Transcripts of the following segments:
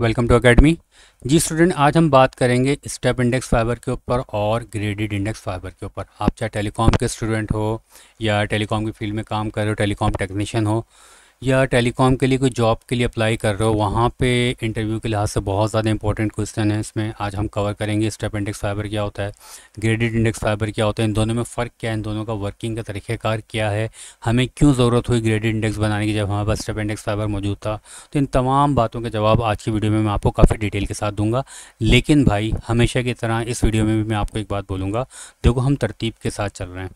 welcome to academy जी student आज हम बात करेंगे स्टेप इंडेक्स फाइबर के ऊपर और ग्रेडेड इंडेक्स फाइबर के ऊपर आप चाहे टेलीकॉम के स्टूडेंट हो या टेलीकॉम की फील्ड में काम कर रहे हो टेलीकॉम टेक्नीशियन हो या टेलीकॉम के लिए कोई जॉब के लिए अप्लाई कर रहे हो वहाँ पे इंटरव्यू के लिहाज से बहुत ज़्यादा इंपॉर्टेंट क्वेश्चन है इसमें आज हम कवर करेंगे स्टेप इंडेक्स फाइबर क्या होता है ग्रेडिड इंडेक्स फाइबर क्या होता है इन दोनों में फ़र्क क्या है इन दोनों का वर्किंग का तरीक़ेकार क्या है हमें क्यों ज़रूरत हुई ग्रेडिड इंडेक्स बनाने की जब हमारे पास स्टेप इंडेक्स फाइबर मौजूद था तो इन तमाम बातों के जवाब आज की वीडियो में मैं आपको काफ़ी डिटेल के साथ दूंगा लेकिन भाई हमेशा की तरह इस वीडियो में भी मैं आपको एक बात बोलूँगा देखो हम तरतीब के साथ चल रहे हैं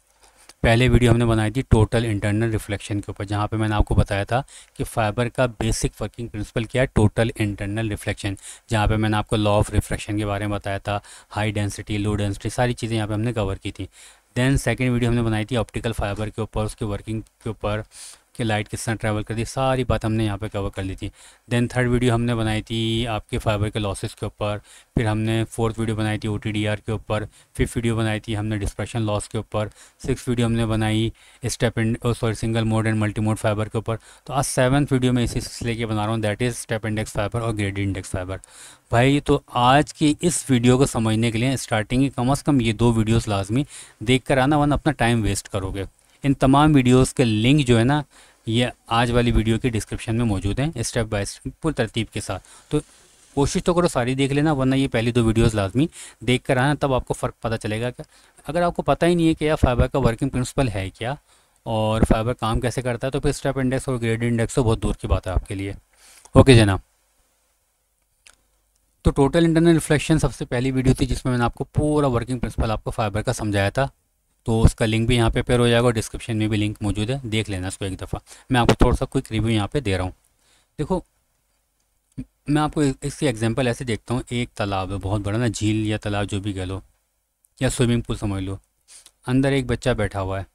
पहले वीडियो हमने बनाई थी टोटल इंटरनल रिफ्लेक्शन के ऊपर जहाँ पे मैंने आपको बताया था कि फाइबर का बेसिक वर्किंग प्रिंसिपल क्या है टोटल इंटरनल रिफ्लेक्शन जहाँ पे मैंने आपको लॉ ऑफ रिफ्लेक्शन के बारे में बताया था हाई डेंसिटी लो डेंसिटी सारी चीज़ें यहाँ पे हमने कवर की थी देन सेकेंड वीडियो हमने बनाई थी ऑप्टिकल फाइबर के ऊपर उसके वर्किंग के ऊपर कि लाइट किस तरह ट्रैवल करती है सारी बात हमने यहाँ पे कवर कर ली थी देन थर्ड वीडियो हमने बनाई थी आपके फाइबर के लॉसेस के ऊपर फिर हमने फोर्थ वीडियो बनाई थी ओ के ऊपर फिफ्थ वीडियो बनाई थी हमने डिस्प्रेशन लॉस के ऊपर सिक्स वीडियो हमने बनाई step and sorry single mode and multi mode fibre के ऊपर तो आज सेवन्थ वीडियो में इसी सिलसिले के बना रहा हूँ that is step index fibre और ग्रेड इंडेक्स फाइबर भाई तो आज की इस वीडियो को समझने के लिए स्टार्टिंग कम अज़ कम ये दो वीडियोज लाजमी देख कर आना वन अपना टाइम वेस्ट करोगे इन तमाम वीडियोस के लिंक जो है ना ये आज वाली वीडियो के डिस्क्रिप्शन में मौजूद हैं स्टेप बाय स्टेप पूरी तरतीब के साथ तो कोशिश तो करो सारी देख लेना वरना ये पहली दो वीडियोस लाजमी देख कर आना तब आपको फ़र्क पता चलेगा क्या अगर आपको पता ही नहीं है कि यार फाइबर का वर्किंग प्रिंसिपल है क्या और फाइबर काम कैसे करता है तो फिर स्टेप इंडेक्स और ग्रेड इंडेक्स तो बहुत दूर की बात है आपके लिए ओके जनाब तो टोटल इंटरनल रिफ्लेक्शन सबसे पहली वीडियो थी जिसमें मैंने आपको पूरा वर्किंग प्रिंसिपल आपको फाइबर का समझाया था तो उसका लिंक भी यहाँ पे पेयर हो जाएगा डिस्क्रिप्शन में भी लिंक मौजूद है देख लेना इसको एक दफ़ा मैं आपको थोड़ा सा क्विक रिव्यू यहाँ पे दे रहा हूँ देखो मैं आपको इसकी एग्जांपल ऐसे देखता हूँ एक तालाब है बहुत बड़ा ना झील या तालाब जो भी कह लो या स्विमिंग पूल समझ लो अंदर एक बच्चा बैठा हुआ है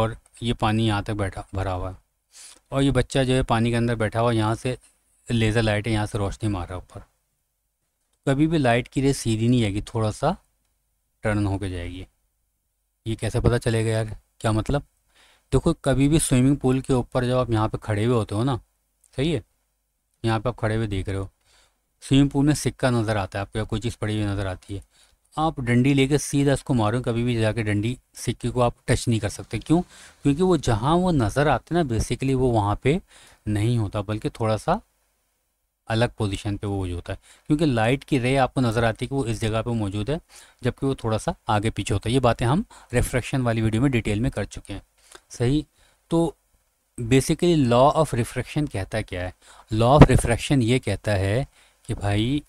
और ये पानी यहाँ तक बैठा भरा हुआ है और ये बच्चा जो है पानी के अंदर बैठा हुआ है यहाँ से लेज़र लाइट है यहाँ से रोशनी मार रहा है ऊपर कभी भी लाइट की रे सीधी नहीं आएगी थोड़ा सा टर्न होकर जाएगी ये कैसे पता चलेगा यार क्या मतलब देखो कभी भी स्विमिंग पूल के ऊपर जब आप यहाँ पे खड़े हुए होते हो ना सही है यहाँ पे आप खड़े हुए देख रहे हो स्विमिंग पूल में सिक्का नज़र आता है आपको या कोई चीज़ पड़ी हुई नज़र आती है आप डंडी लेके सीधा उसको मारो कभी भी जाके डंडी सिक्के को आप टच नहीं कर सकते क्यों क्योंकि वो जहाँ वो नज़र आते ना बेसिकली वो वहाँ पे नहीं होता बल्कि थोड़ा सा अलग पोजीशन पे वो मौजूद होता है क्योंकि लाइट की रे आपको नज़र आती है कि वो इस जगह पे मौजूद है जबकि वो थोड़ा सा आगे पीछे होता है ये बातें हम रिफ्रैक्शन वाली वीडियो में डिटेल में कर चुके हैं सही तो बेसिकली लॉ ऑफ रिफ्रैक्शन कहता क्या है लॉ ऑफ रिफ्रैक्शन ये कहता है कि भाई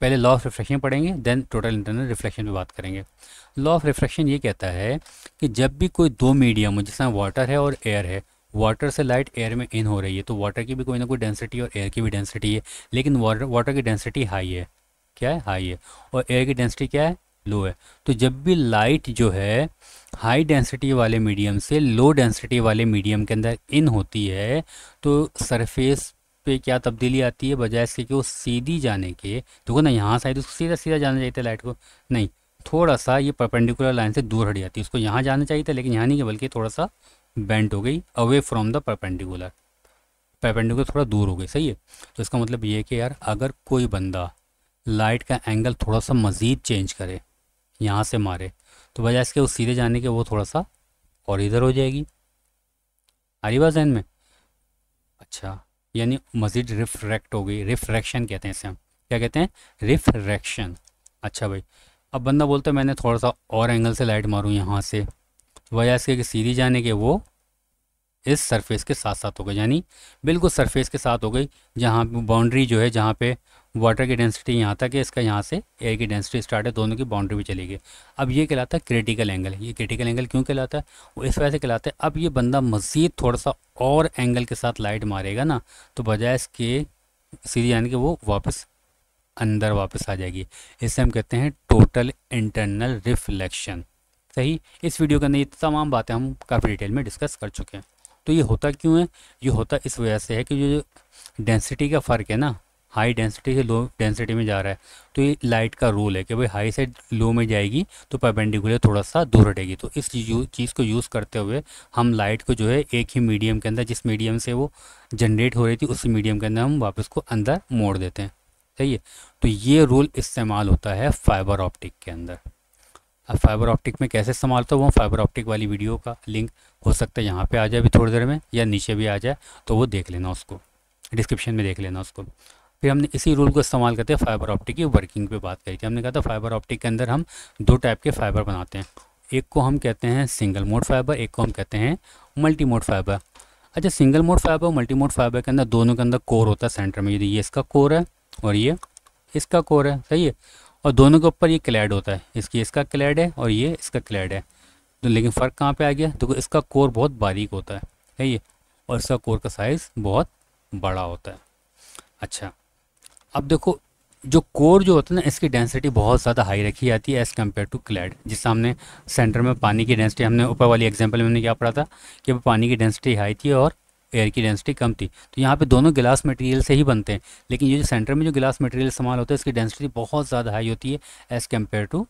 पहले लॉ ऑफ रिफ्रैक्शन पढ़ेंगे देन टोटल इंटरनल रिफ्लेक्शन पर बात करेंगे लॉ ऑफ रिफ्रैक्शन ये कहता है कि जब भी कोई दो मीडियम हो जिसमें वाटर है और एयर है वाटर से लाइट एयर में इन हो रही है तो वाटर की भी कोई ना कोई डेंसिटी और एयर की भी डेंसिटी है लेकिन वाटर वाटर की डेंसिटी हाई है क्या है हाई है और एयर की डेंसिटी क्या है लो है तो जब भी लाइट जो है हाई डेंसिटी वाले मीडियम से लो डेंसिटी वाले मीडियम के अंदर इन होती है तो सरफेस पे क्या तब्दीली आती है बजाय इसके कि वो सीधी जाने के देखो तो ना यहाँ से आई उसको सीधा सीधा जाना चाहिए था लाइट को नहीं थोड़ा सा ये परपेंडिकुलर लाइन से दूर हट जाती है उसको यहाँ जाना चाहिए था लेकिन यहाँ नहीं बल्कि थोड़ा सा बेंट हो गई away from the perpendicular perpendicular थोड़ा दूर हो गई सही है तो इसका मतलब ये है कि यार अगर कोई बंदा लाइट का एंगल थोड़ा सा मज़ीद चेंज करे यहाँ से मारे तो वजह इसके उस सीधे जाने के वो थोड़ा सा और इधर हो जाएगी आ रही बात जहन में अच्छा यानी मज़ीद रिफ्रैक्ट हो गई रिफ्रैक्शन कहते हैं इसे हम क्या कहते हैं रिफ्रैक्शन अच्छा भाई अब बंदा बोलता है मैंने थोड़ा सा और एंगल से लाइट मारूँ यहाँ से वजह इसके कि सीधी जाने के वो इस सरफेस के साथ साथ हो गई यानी बिल्कुल सरफेस के साथ हो गई जहाँ बाउंड्री जो है जहाँ पे वाटर की डेंसिटी यहाँ तक है इसका यहाँ से एयर की डेंसिटी स्टार्ट है दोनों की बाउंड्री भी चली गई अब ये कहलाता है क्रिटिकल एंगल ये क्रिटिकल एंगल क्यों कहलाता है वो इस वजह से कहलाता है अब ये बंदा मज़ीद थोड़ा सा और एंगल के साथ लाइट मारेगा ना तो बजाय इसके सीधी यानी कि वो वापस अंदर वापस आ जाएगी इसे हम कहते हैं टोटल इंटरनल रिफ्लेक्शन सही इस वीडियो के अंदर ये तमाम बातें हम काफ़ी डिटेल में डिस्कस कर चुके हैं तो ये होता क्यों है ये होता इस वजह से है कि जो डेंसिटी का फ़र्क है ना हाई डेंसिटी से लो डेंसिटी में जा रहा है तो ये लाइट का रूल है कि भाई हाई से लो में जाएगी तो पेबेंडिकुलर थोड़ा सा दूर हटेगी तो इस चीज़ को यूज़ करते हुए हम लाइट को जो है एक ही मीडियम के अंदर जिस मीडियम से वो जनरेट हो रही थी उसी मीडियम के अंदर हम वापस को अंदर मोड़ देते हैं सही है तो ये रूल इस्तेमाल होता है फाइबर ऑप्टिक के अंदर अब फाइबर ऑप्टिक में कैसे इस्तेमाल तो वो फाइबर ऑप्टिक वाली वीडियो का लिंक हो सकता है यहाँ पे आ जाए अभी थोड़ी देर में या नीचे भी आ जाए तो वो देख लेना उसको डिस्क्रिप्शन में देख लेना उसको फिर हमने इसी रूल को इस्तेमाल करते हैं फाइबर ऑप्टिक की वर्किंग पे बात करी थी हमने कहा था फाइबर ऑप्टिक के अंदर हम दो टाइप के फाइबर बनाते हैं एक को हम कहते हैं सिंगल मोड फाइबर एक को हम कहते हैं मल्टी मोड फाइबर अच्छा सिंगल मोड फाइबर और मल्टी मोड फाइबर के अंदर दोनों के अंदर कोर होता है सेंटर में यदि ये इसका कोर है और ये इसका कोर है सही है और दोनों के ऊपर ये क्लैड होता है इसकी इसका क्लैड है और ये इसका क्लैड है तो लेकिन फ़र्क कहाँ पे आ गया देखो तो इसका कोर बहुत बारीक होता है है ये और इसका कोर का साइज़ बहुत बड़ा होता है अच्छा अब देखो जो कोर जो होता है ना इसकी डेंसिटी बहुत ज़्यादा हाई रखी जाती है एज़ कम्पेयर टू क्लैड जिससे हमने सेंटर में पानी की डेंसिटी हमने ऊपर वाली एग्जाम्पल में हमने क्या पढ़ा था कि पानी की डेंसिटी हाई थी और एयर की डेंसिटी कम थी तो यहाँ पे दोनों गिलास मटेरियल से ही बनते हैं लेकिन ये जो सेंटर में जो गिलास मटेरियल इस्तेमाल होता है इसकी डेंसिटी बहुत ज़्यादा हाई होती है एज़ कम्पेयर टू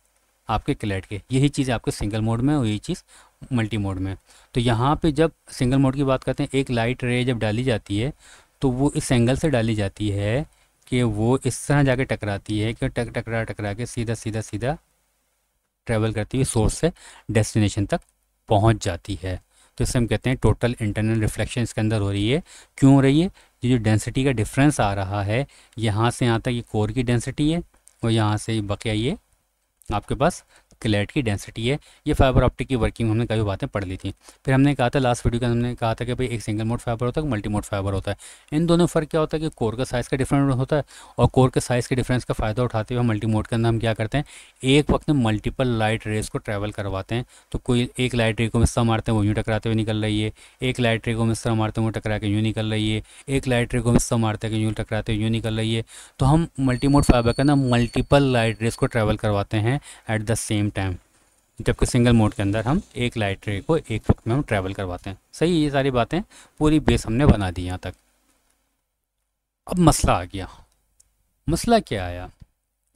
आपके क्लैट के यही चीज़ आपके सिंगल मोड में और यही चीज़ मल्टी मोड में तो यहाँ पर जब सिंगल मोड की बात करते हैं एक लाइट रे जब डाली जाती है तो वो इस एंगल से डाली जाती है कि वो इस तरह जाके टकराती है कि टक टकरा टकरा के सीधा सीधा सीधा ट्रेवल करती हुई सोर्स से डेस्टिनेशन तक पहुंच जाती है तो इसे हम कहते हैं टोटल इंटरनल रिफ्लेक्शन इसके अंदर हो रही है क्यों हो रही है जो डेंसिटी का डिफरेंस आ रहा है यहाँ से यहाँ तक ये कोर की डेंसिटी है और यहाँ से बकिया ये आपके पास क्लेट की डेंसिटी है ये फाइबर ऑप्टिक की वर्किंग हमने कई बातें पढ़ ली थी फिर हमने कहा था लास्ट वीडियो के हमने कहा था कि भाई एक सिंगल मोड फाइबर होता है मल्टी मोड फाइबर होता है इन दोनों फ़र्क क्या होता है कि कोर का साइज़ का डिफरेंस होता है और कोर के साइज़ के डिफरेंस का फ़ायदा उठाते हुए मल्टी मोड के अंदर हम क्या करते हैं एक वक्त में मल्टीपल लाइट रेस को ट्रैवल करवाते हैं तो कोई एक लाइट रे को मिस्सा मारते हैं वो यूँ टकराते हुए निकल रही है एक लाइट रे को मिस्सा मारते हैं वो टकरा के यूँ निकल रही है एक लाइट रे को मिस्सा मारते हैं यूँ टकराते हुए यूँ निकल रही है तो हम मल्टी मोड फाइबर के अंदर मल्टीपल लाइट रेस को ट्रैवल करवाते हैं एट द सेम टाइम जबकि सिंगल मोड के अंदर हम एक लाइट रे को एक वक्त में हम ट्रैवल करवाते हैं सही ये सारी बातें पूरी बेस हमने बना दी यहाँ तक अब मसला आ गया मसला क्या आया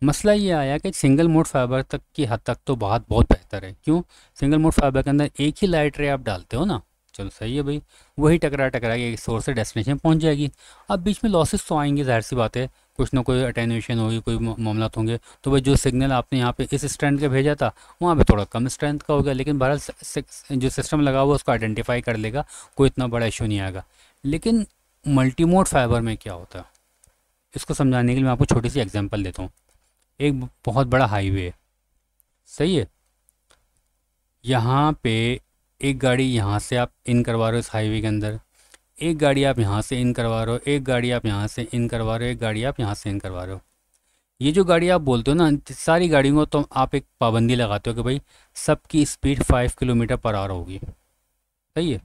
मसला ये आया कि सिंगल मोड फाइबर तक की हद तक तो बहुत बहुत बेहतर है क्यों सिंगल मोड फाइबर के अंदर एक ही लाइट रे आप डालते हो ना चलो सही है भाई वही टकरा टकरा के एक सोर्स से डेस्टिनेशन पहुंच जाएगी अब बीच में लॉसेस तो आएंगे जाहिर सी बात है कुछ ना कोई अटेनुएशन होगी कोई मामला होंगे तो भाई जो सिग्नल आपने यहाँ पे इस स्ट्रेंथ का भेजा था वहाँ पे थोड़ा कम स्ट्रेंथ का हो गया लेकिन बहरहाल जो सिस्टम लगा हुआ उसको आइडेंटिफाई कर लेगा कोई इतना बड़ा इशू नहीं आएगा लेकिन मल्टीमोड फाइबर में क्या होता है इसको समझाने के लिए मैं आपको छोटी सी एग्जाम्पल देता हूँ एक बहुत बड़ा हाईवे है सही है यहाँ पे एक गाड़ी यहाँ से आप इन करवा रहे हो इस हाईवे के अंदर एक गाड़ी आप यहाँ से इन करवा रहे हो एक गाड़ी आप यहाँ से इन करवा रहे हो एक गाड़ी आप यहाँ से इन करवा रहे हो ये जो गाड़ी आप बोलते हो ना सारी गाड़ियों को तो आप एक पाबंदी लगाते हो कि भाई सबकी speed five kilometre per hour होगी सही है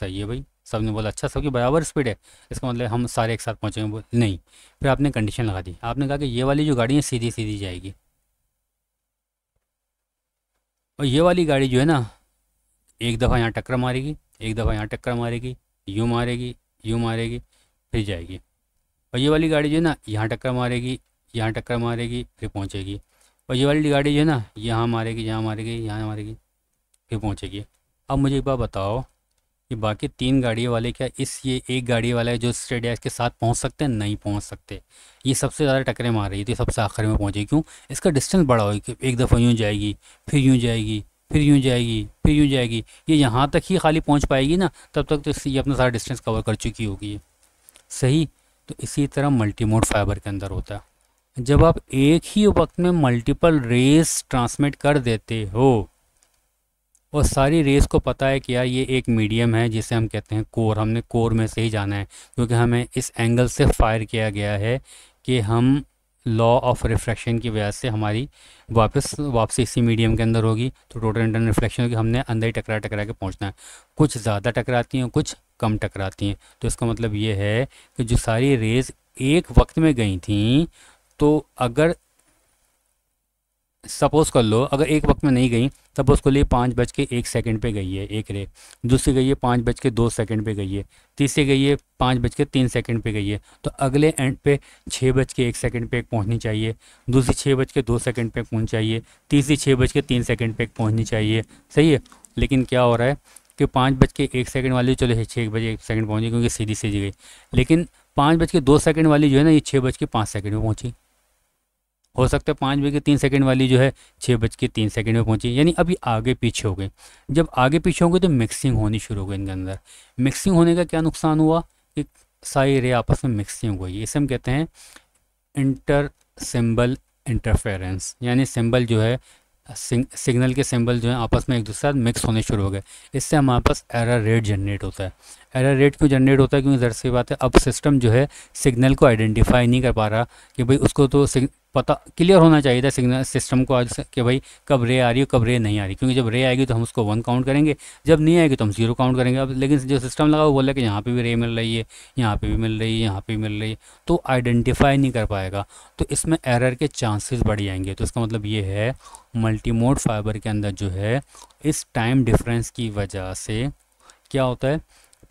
सही है भाई सब ने बोला अच्छा सबकी बराबर स्पीड है इसका मतलब हम सारे एक साथ पहुँचेंगे नहीं फिर आपने कंडीशन लगा दी आपने कहा कि ये वाली जो गाड़ी है सीधी सीधी जाएगी और ये वाली गाड़ी जो है ना एक दफ़ा यहाँ टक्कर मारेगी एक दफ़ा यहाँ टक्कर मारेगी यूँ मारेगी यूँ मारेगी फिर जाएगी और ये वाली गाड़ी जो है ना यहाँ टक्कर मारेगी यहाँ टक्कर मारेगी फिर पहुँचेगी और ये वाली गाड़ी जो है ना यहाँ मारेगी यहाँ मारेगी यहाँ मारेगी फिर पहुँचेगी अब मुझे एक बार बताओ कि बाकी तीन गाड़ी वाले क्या इस ये एक गाड़ी वाला है जो स्ट्रेट के साथ पहुंच सकते हैं नहीं पहुंच सकते ये सबसे ज़्यादा टकरे मार रही थी तो सबसे आखिर में पहुँचेगी क्यों इसका डिस्टेंस बड़ा होगी एक दफ़ा यूँ जाएगी फिर यूँ जाएगी फिर यूँ जाएगी फिर यूँ जाएगी ये यहाँ तक ही खाली पहुँच पाएगी ना तब तक तो ये अपना सारा डिस्टेंस कवर कर चुकी होगी सही तो इसी तरह मल्टीमोड फाइबर के अंदर होता है जब आप एक ही वक्त में मल्टीपल रेस ट्रांसमिट कर देते हो और सारी रेस को पता है कि यार ये एक मीडियम है जिसे हम कहते हैं कोर हमने कोर में से ही जाना है क्योंकि हमें इस एंगल से फायर किया गया है कि हम लॉ ऑफ रिफ्लेक्शन की वजह से हमारी वापस वापसी इसी मीडियम के अंदर होगी तो टोटल इंटरनल रिफ्लेक्शन होगी हमने अंदर ही टकरा टकरा के पहुंचना है कुछ ज़्यादा टकराती हैं कुछ कम टकराती हैं तो इसका मतलब ये है कि जो सारी रेज एक वक्त में गई थी तो अगर सपोज़ कर लो अगर एक वक्त में नहीं गई सपोज को लिए पाँच बज के एक सेकेंड पर गई है एक रे दूसरी गई है पाँच बज के दो सेकेंड पर गई है तीसरी गई है पाँच बज के तीन सेकेंड पर गई है तो अगले एंड पे छः बज के एक सेकेंड पर पहुँचनी चाहिए दूसरी छः बज के दो सेकेंड पर पहुँच चाहिए तीसरी छः बज के तीन सेकेंड पर पहुँचनी चाहिए सही है लेकिन क्या हो रहा है कि पाँच बज के एक सेकेंड वाली चलो छः बजे एक सेकेंड पहुँची क्योंकि सीधी सीधी गई लेकिन पाँच बज के दो सेकेंड वाली जो है ना ये छः बज के पाँच सेकेंड में पहुँची हो सकता है पाँच बज के तीन सेकेंड वाली जो है छः बज के तीन सेकेंड में पहुंची यानी अभी आगे पीछे हो गए जब आगे पीछे हो गए तो मिक्सिंग होनी शुरू हो गई इनके अंदर मिक्सिंग होने का क्या नुकसान हुआ कि सारी रे आपस में मिक्सिंग हो गई इसे हम कहते हैं इंटर सिम्बल इंटरफेरेंस यानी सिंबल जो है सिग्नल के सिंबल जो है आपस में एक दूसरे साथ मिक्स होने शुरू हो गए इससे हमारे पास एरर रेट जनरेट होता है एरर रेट क्यों जनरेट होता है क्योंकि जर सी बात है अब सिस्टम जो है सिग्नल को आइडेंटिफाई नहीं कर पा रहा कि भाई उसको तो पता क्लियर होना चाहिए था सिग्नल सिस्टम को आज कि भाई कब रे आ रही है कब रे नहीं आ रही क्योंकि जब रे आएगी तो हम उसको वन काउंट करेंगे जब नहीं आएगी तो हम जीरो काउंट करेंगे अब लेकिन जो सिस्टम लगा वो बोला कि यहाँ पे भी रे मिल रही है यहाँ पे भी मिल रही है यहाँ पे भी मिल रही है तो आइडेंटिफाई नहीं कर पाएगा तो इसमें एरर के चांसेस बढ़ जाएंगे तो इसका मतलब ये है मल्टी मोड फाइबर के अंदर जो है इस टाइम डिफरेंस की वजह से क्या होता है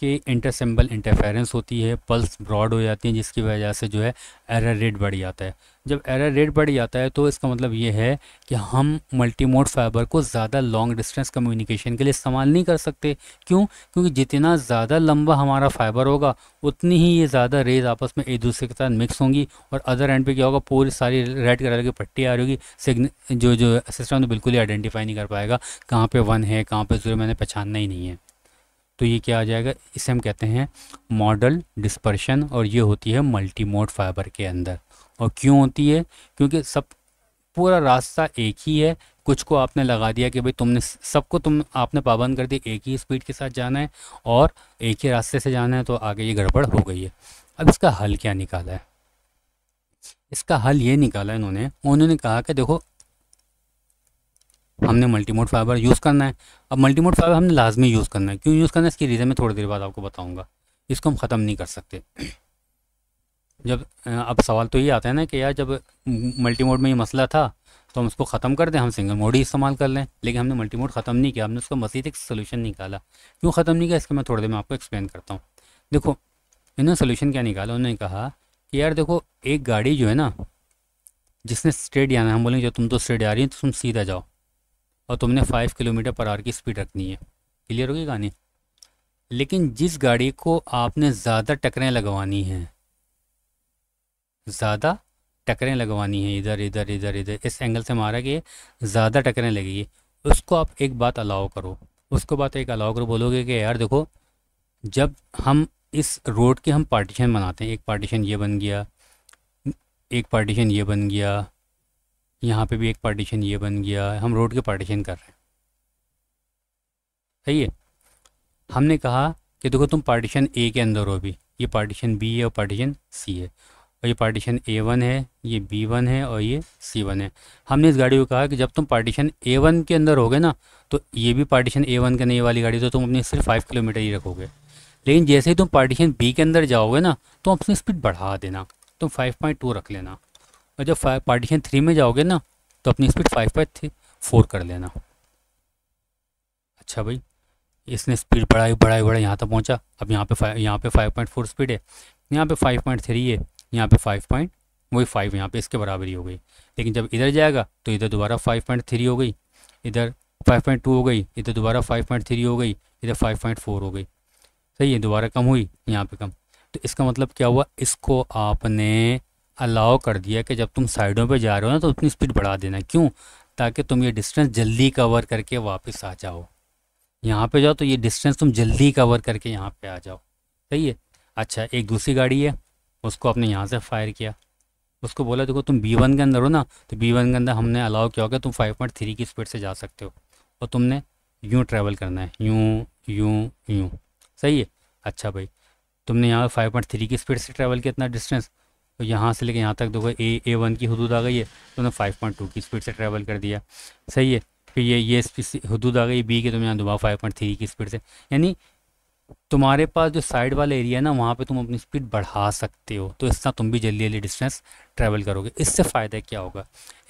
कि सिंबल इंटरफेरेंस होती है पल्स ब्रॉड हो जाती है जिसकी वजह से जो है एरर रेट बढ़ जाता है जब एरर रेट बढ़ जाता है तो इसका मतलब ये है कि हम मल्टीमोड फाइबर को ज़्यादा लॉन्ग डिस्टेंस कम्युनिकेशन के लिए इस्तेमाल नहीं कर सकते क्यों क्योंकि जितना ज़्यादा लंबा हमारा फाइबर होगा उतनी ही ये ज़्यादा रेज आपस में एक दूसरे के साथ मिक्स होंगी और अदर एंड पे क्या होगा पूरी सारी रेड कलर की पट्टी आ रही होगी सिग्न जो जो सिस्टम तो बिल्कुल ही आइडेंटिफाई नहीं कर पाएगा कहाँ पर वन है कहाँ पर जीरो मैंने पहचानना ही नहीं है तो ये क्या आ जाएगा इसे हम कहते हैं मॉडल डिस्पर्शन और ये होती है मल्टी मोड फाइबर के अंदर और क्यों होती है क्योंकि सब पूरा रास्ता एक ही है कुछ को आपने लगा दिया कि भाई तुमने सबको तुम आपने पाबंद कर दिया एक ही स्पीड के साथ जाना है और एक ही रास्ते से जाना है तो आगे ये गड़बड़ हो गई है अब इसका हल क्या निकाला है इसका हल ये निकाला इन्होंने उन्होंने कहा कि देखो हमने मल्टी मोड फाइबर यूज़ करना है अब मल्टी मोड फाइबर हमने लाजमी यूज़ करना है क्यों यूज़ करना है इसकी रीज़न मैं थोड़ी देर बाद आपको बताऊँगा इसको हम ख़त्म नहीं कर सकते जब अब सवाल तो ये आता है ना कि यार जब मल्टी मोड में ये मसला था तो हम उसको ख़त्म कर दें हम सिंगल मोड ही इस्तेमाल कर लें लेकिन हमने मल्टी मोड ख़त्म नहीं किया हमने उसका मजीद एक सोल्यूशन निकाला क्यों ख़त्म नहीं किया इसका मैं थोड़ी देर में आपको एक्सप्लेन करता हूँ देखो इन्होंने सोल्यूशन क्या निकाला उन्होंने कहा कि यार देखो एक गाड़ी जो है ना जिसने स्ट्रेट जाना है हम बोलेंगे जो तुम तो स्ट्रेट जा रही है तो तुम सीधा जाओ और तुमने फाइव किलोमीटर पर आवर की स्पीड रखनी है क्लियर होगी कहानी लेकिन जिस गाड़ी को आपने ज़्यादा टकरें लगवानी हैं ज़्यादा टकरें लगवानी हैं इधर इधर इधर इधर इस एंगल से मारा कि ज़्यादा टकरें लगेगी उसको आप एक बात अलाउ करो उसको बात एक अलाउ करो बोलोगे कि यार देखो जब हम इस रोड के हम पार्टीशन बनाते हैं एक पार्टीशन ये बन गया एक पार्टीशन ये बन गया यहाँ पे भी एक पार्टीशन ये बन गया हम रोड के पार्टीशन कर रहे हैं सही है हमने कहा कि देखो तुम पार्टीशन ए के अंदर हो भी ये पार्टीशन बी है और पार्टीशन सी है और ये पार्टीशन ए वन है ये बी वन है और ये सी वन है हमने इस गाड़ी को कहा कि जब तुम पार्टीशन ए वन के अंदर हो गए ना तो ये भी पार्टीशन ए वन का नहीं वाली गाड़ी तो तुम अपनी सिर्फ फाइव किलोमीटर ही रखोगे लेकिन जैसे ही तुम पार्टीशन बी के अंदर जाओगे ना तो अपनी स्पीड बढ़ा देना तुम फाइव पॉइंट टू रख लेना और जब फाइव पार्टीशन थ्री में जाओगे ना तो अपनी speed five by three four कर लेना अच्छा भाई इसने स्पीड बढ़ाई बढ़ाई बढ़ाई यहाँ तक पहुँचा अब यहाँ पे फाइव यहाँ पे फाइव पॉइंट फोर स्पीड है यहाँ पे फाइव पॉइंट थ्री है यहाँ पे फाइव पॉइंट वही फाइव यहाँ पे इसके बराबर ही हो गई लेकिन जब इधर जाएगा तो इधर दोबारा फाइव पॉइंट थ्री हो गई इधर फाइव पॉइंट टू हो गई इधर दोबारा फाइव पॉइंट थ्री हो गई इधर फाइव पॉइंट फोर हो गई सही है दोबारा कम हुई यहाँ पर कम तो इसका मतलब क्या हुआ इसको आपने अलाउ कर दिया कि जब तुम साइडों पे जा रहे हो ना तो उतनी स्पीड बढ़ा देना क्यों ताकि तुम ये डिस्टेंस जल्दी कवर करके वापस आ जाओ यहाँ पे जाओ तो ये डिस्टेंस तुम जल्दी कवर करके यहाँ पे आ जाओ सही है अच्छा एक दूसरी गाड़ी है उसको आपने यहाँ से फायर किया उसको बोला देखो तुम बी वन के अंदर हो ना तो बी वन के अंदर हमने अलाउ किया होगा तुम फाइव पॉइंट थ्री की स्पीड से जा सकते हो और तुमने यूँ ट्रैवल करना है यूँ यूँ यूँ सही है अच्छा भाई तुमने यहाँ फाइव पॉइंट थ्री की स्पीड से ट्रैवल किया इतना डिस्टेंस तो यहाँ से लेके यहाँ तक देखो ए ए वन की हदूद आ गई है तो उन्होंने फाइव पॉइंट टू की स्पीड से ट्रैवल कर दिया सही है फिर ये ये हदूद आ गई बी के तुम तो यहाँ दुबा फाइव पॉइंट थ्री की स्पीड से यानी तुम्हारे पास जो साइड वाला एरिया है ना वहाँ पे तुम अपनी स्पीड बढ़ा सकते हो तो इस तरह तुम भी जल्दी जल्दी डिस्टेंस ट्रैवल करोगे इससे फ़ायदा क्या होगा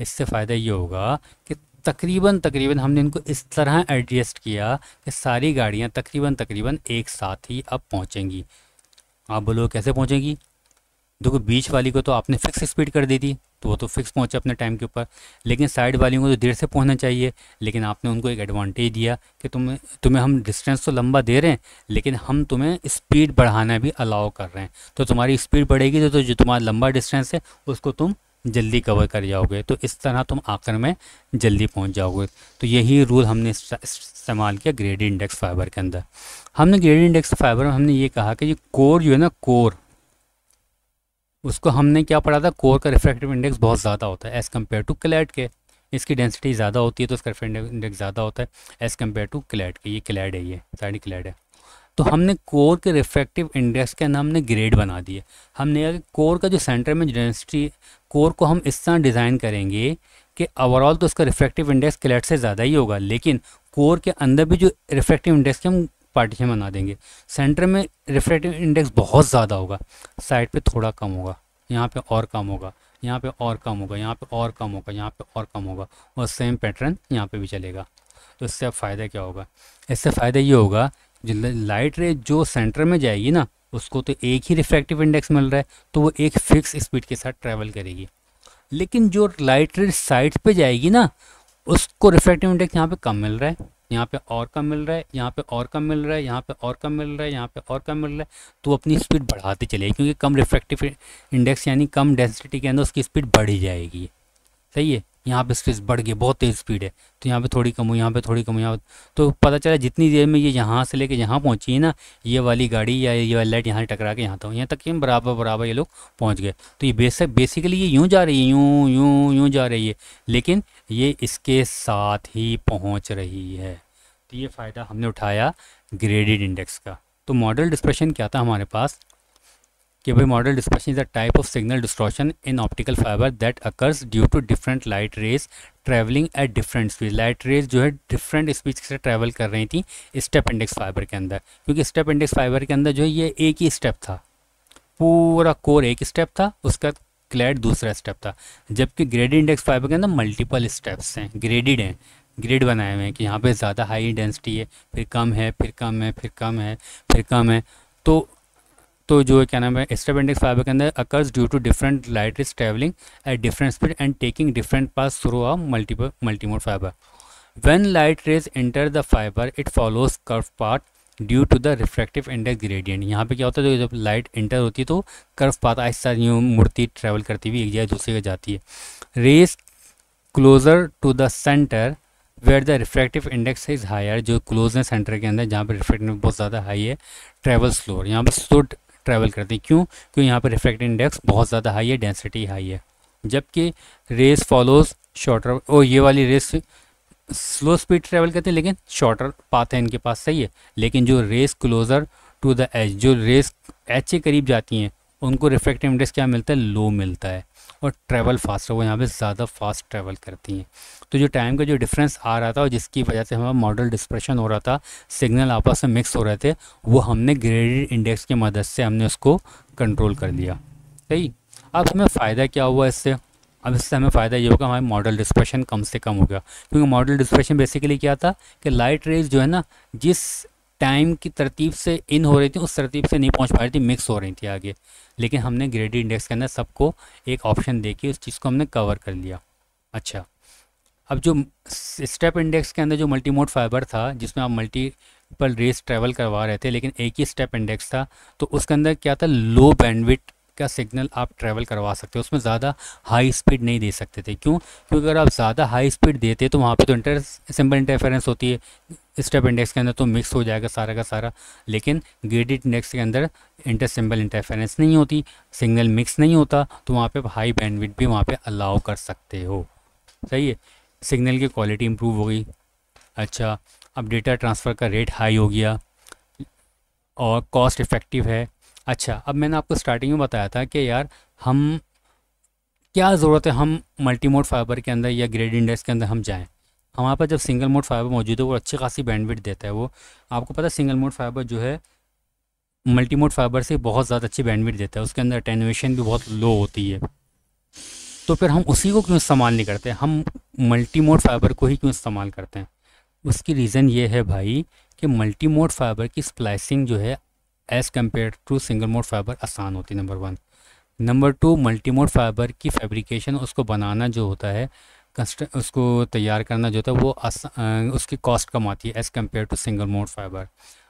इससे फ़ायदा ये होगा कि तकरीबन तकरीबन हमने इनको इस तरह एडजस्ट किया कि सारी गाड़ियाँ तकरीबन तकरीबन एक साथ ही अब पहुँचेंगी आप बोलो कैसे पहुँचेंगी देखो बीच वाली को तो आपने फिक्स स्पीड कर दी थी तो वो तो फिक्स पहुंचे अपने टाइम के ऊपर लेकिन साइड वालियों को तो देर से पहुँचना चाहिए लेकिन आपने उनको एक एडवांटेज दिया कि तुम्हें तुम्हें हम डिस्टेंस तो लंबा दे रहे हैं लेकिन हम तुम्हें स्पीड बढ़ाना भी अलाउ कर रहे हैं तो तुम्हारी स्पीड बढ़ेगी तो, तो जो तुम्हारा लंबा डिस्टेंस है उसको तुम जल्दी कवर कर जाओगे तो इस तरह तुम आकर में जल्दी पहुँच जाओगे तो यही रूल हमने इस्तेमाल किया ग्रेड इंडेक्स फाइबर के अंदर हमने ग्रेड इंडेक्स फाइबर में हमने ये कहा कि ये कोर जो है ना कोर उसको हमने क्या पढ़ा था कोर का रिफ्रैक्टिव इंडेक्स बहुत ज़्यादा होता है एज़ कम्पेयर टू क्लैड के इसकी डेंसिटी ज़्यादा होती है तो उसका रिफ्रैक्टिव इंडेक्स ज़्यादा होता है एज़ कम्पेयर टू क्लैड के ये क्लैड है ये सारी क्लैड है तो हमने कोर के रिफ्रैक्टिव इंडेक्स के नाम ने ग्रेड बना दिए हमने कोर का जो सेंटर में डेंसिटी कोर को हम इस तरह डिज़ाइन करेंगे कि ओवरऑल तो उसका रिफ्रैक्टिव इंडेक्स क्लैड से ज़्यादा ही होगा लेकिन कोर के अंदर भी जो रिफ्रैक्टिव इंडेक्स के हम पार्टीशन बना देंगे सेंटर में रिफ्रेक्टिव इंडेक्स बहुत ज़्यादा होगा साइड पे थोड़ा कम होगा यहाँ पे और कम होगा यहाँ पे और कम होगा यहाँ पे और कम होगा यहाँ पे और कम होगा और सेम पैटर्न यहाँ पे भी चलेगा तो इससे फ़ायदा क्या होगा इससे फ़ायदा ये होगा जो लाइट रे जो सेंटर में जाएगी ना उसको तो एक ही रिफ्रैक्टिव इंडेक्स मिल रहा है तो वो एक फिक्स स्पीड के साथ ट्रैवल करेगी लेकिन जो लाइट रे साइड पे जाएगी ना उसको रिफ्रैक्टिव इंडेक्स यहाँ पे कम मिल रहा है यहाँ पे और कम मिल रहा है यहाँ पे और कम मिल रहा है यहाँ पे और कम मिल रहा है यहाँ पे और कम मिल रहा है तो अपनी स्पीड बढ़ाते चले क्योंकि कम रिफ्रैक्टिव इंडेक्स यानी कम डेंसिटी के अंदर उसकी स्पीड बढ़ ही जाएगी सही है यहाँ पे स्विच बढ़ गई बहुत तेज़ स्पीड है तो यहाँ पे थोड़ी कम हुई यहाँ पे थोड़ी कम हुई यहाँ तो पता चला जितनी देर में ये यहाँ से लेके यहाँ पहुँची है ना ये वाली गाड़ी या ये वाली लाइट यहाँ टकरा के यहाँ तक यहाँ तक कि बराबर बराबर ये लोग पहुँच गए तो ये बेसिक बेसिकली ये यूँ जा रही है यूँ यूँ यूँ जा रही है लेकिन ये इसके साथ ही पहुँच रही है तो ये फ़ायदा हमने उठाया ग्रेडिड इंडेक्स का तो मॉडल डिस्प्रेशन क्या था हमारे पास कि भाई modal dispersion is a type of signal distortion in optical fibre that occurs due to different light rays travelling at different speed light rays जो है डिफरेंट स्पीड से ट्रैवल कर रही थी स्टेप इंडेक्स फाइबर के अंदर क्योंकि स्टेप इंडेक्स फाइबर के अंदर जो है ये एक ही स्टेप था पूरा कोर एक स्टेप था उसका क्लैड दूसरा स्टेप था जबकि ग्रेड इंडेक्स फाइबर के अंदर मल्टीपल स्टेप्स हैं ग्रेडिड हैं ग्रेड बनाए हुए हैं कि यहाँ पे ज़्यादा हाई डेंसिटी है फिर कम है फिर कम है फिर कम है फिर कम है तो तो जो क्या नाम है एक्स्ट्रापेंडिक्स फाइबर के अंदर occurs due to different light is travelling at different speed and taking different paths through a multiple multimode fibre when light rays enter the fibre it follows curve path due to the refractive index gradient यहाँ पे क्या होता है तो जब light inter होती है तो कर्व पात आहिस्ता यूँ मूर्ति ट्रैवल करती हुई एक जगह दूसरी जगह जाती है rays closer to the centre where the refractive index is higher जो क्लोज है सेंटर के अंदर जहाँ पर रिफ्रेक्टिव बहुत ज़्यादा हाई है ट्रेवल स्लोर यहाँ पर स्लो ट्रैवल करते हैं क्यों क्योंकि यहाँ पर रिफ्रैक्टिव इंडेक्स बहुत ज़्यादा हाई है डेंसिटी हाई है जबकि रेस फॉलोज शॉर्टर ओ ये वाली रेस स्लो स्पीड ट्रैवल करते हैं लेकिन शॉर्टर पाथ है इनके पास सही है लेकिन जो rays closer to the edge जो रेस एच के करीब जाती हैं उनको रिफ्लेक्टिव इंडेक्स क्या मिलता है लो मिलता है और ट्रैवल फास्ट वो यहाँ पे ज़्यादा फास्ट ट्रैवल करती हैं तो जो टाइम का जो डिफरेंस आ रहा था और जिसकी वजह से हमारा मॉडल डिस्प्रेशन हो रहा था सिग्नल आपस में मिक्स हो रहे थे वो हमने ग्रेडिड इंडेक्स की मदद से हमने उसको कंट्रोल कर दिया सही अब हमें फ़ायदा क्या हुआ इससे अब इससे हमें फ़ायदा ये होगा हमारे मॉडल डिस्प्रेशन कम से कम हो गया क्योंकि मॉडल डिस्प्रेशन बेसिकली क्या था कि लाइट रेज जो है ना जिस टाइम की तरतीब से इन हो रही थी उस तरतीब से नहीं पहुंच पा रही थी मिक्स हो रही थी आगे लेकिन हमने ग्रेडी इंडेक्स के अंदर सबको एक ऑप्शन के उस चीज़ को हमने कवर कर लिया अच्छा अब जो स्टेप इंडेक्स के अंदर जो मल्टी मोड फाइबर था जिसमें आप मल्टीपल रेस ट्रेवल करवा रहे थे लेकिन एक ही स्टेप इंडेक्स था तो उसके अंदर क्या था लो बैंडविट का सिग्नल आप ट्रैवल करवा सकते हो उसमें ज़्यादा हाई स्पीड नहीं दे सकते थे क्यों क्योंकि अगर आप ज़्यादा हाई स्पीड देते तो वहाँ पे तो इंटर सिंपल इंटरफेरेंस होती है स्टेप इंडेक्स के अंदर तो मिक्स हो जाएगा सारा का सारा लेकिन ग्रेडिड इंडेक्स के अंदर इंटर सिंपल इंटरफेरेंस नहीं होती सिग्नल मिक्स नहीं होता तो वहाँ पर हाई बैंडविड भी वहाँ पर अलाउ कर सकते हो सही है सिग्नल की क्वालिटी इम्प्रूव हो गई अच्छा अब डेटा ट्रांसफ़र का रेट हाई हो गया और कॉस्ट इफ़ेक्टिव है अच्छा अब मैंने आपको स्टार्टिंग में बताया था कि यार हम क्या ज़रूरत है हम मल्टी मोड फाइबर के अंदर या ग्रेड इंडेक्स के अंदर हम जाएँ हमारे पास जब सिंगल मोड फाइबर मौजूद है वो अच्छी खासी बैंडविड्थ देता है वो आपको पता है सिंगल मोड फाइबर जो है मल्टी मोड फाइबर से बहुत ज़्यादा अच्छी बैंडविड्थ देता है उसके अंदर अटेनुएशन भी बहुत लो होती है तो फिर हम उसी को क्यों इस्तेमाल नहीं करते हम मल्टी मोड फाइबर को ही क्यों इस्तेमाल करते हैं उसकी रीज़न ये है भाई कि मल्टी मोड फाइबर की स्प्लाइसिंग जो है as compare to single mode fibre आसान होती है number one number two multi mode fibre की फैब्रिकेशन उसको बनाना जो होता है कंस्ट उसको तैयार करना जो होता है वो आसा, उसकी कॉस्ट कम आती है as compare to single mode fibre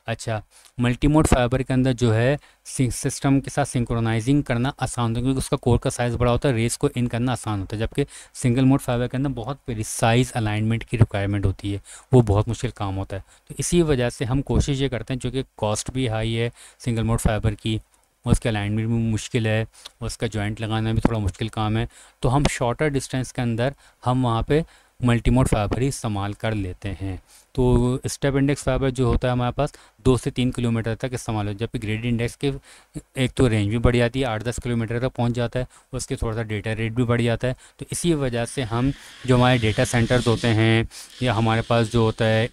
अच्छा मल्टीमोड फाइबर के अंदर जो है सिस्टम के साथ सिंक्रोनाइजिंग करना आसान होता है क्योंकि उसका कोर का साइज़ बड़ा होता है रेस को इन करना आसान होता है जबकि सिंगल मोड फाइबर के अंदर बहुत प्रिसाइज अलाइनमेंट की रिक्वायरमेंट होती है वो बहुत मुश्किल काम होता है तो इसी वजह से हम कोशिश ये करते हैं चूँकि कॉस्ट भी हाई है सिंगल मोड फाइबर की उसके अलाइनमेंट भी मुश्किल है उसका जॉइंट लगाना भी थोड़ा मुश्किल काम है तो हम शॉर्टर डिस्टेंस के अंदर हम वहाँ पर मल्टीमोड फाइबर ही इस्तेमाल कर लेते हैं तो स्टेप इंडेक्स फाइबर जो होता है हमारे पास दो से तीन किलोमीटर तक इस्तेमाल हो जबकि ग्रेड इंडेक्स के एक तो रेंज भी बढ़ जाती है आठ दस किलोमीटर तक पहुंच जाता है उसके थोड़ा सा डेटा रेट भी बढ़ जाता है तो इसी वजह से हम जो हमारे डेटा सेंटर्स होते हैं या हमारे पास जो होता है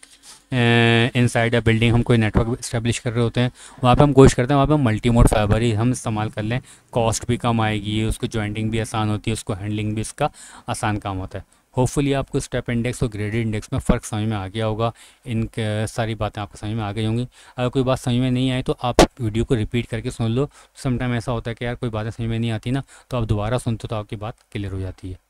इन साइड या बिल्डिंग हम कोई नेटवर्क इस्टेब्लिश कर रहे होते हैं वहाँ पे हम कोशिश करते हैं वहाँ पे हम मल्टी मोड फाइबर ही हम इस्तेमाल कर लें कॉस्ट भी कम आएगी उसको जॉइंटिंग भी आसान होती है उसको हैंडलिंग भी इसका आसान काम होता है होपफुली आपको स्टेप इंडेक्स और ग्रेडेड इंडेक्स में फ़र्क समझ में आ गया होगा इन सारी बातें आपको समझ में आ गई होंगी अगर कोई बात समझ में नहीं आई तो आप वीडियो को रिपीट करके सुन लो समटाइम ऐसा होता है कि यार कोई बातें समझ में नहीं आती ना तो आप दोबारा सुनते तो आपकी बात क्लियर हो जाती है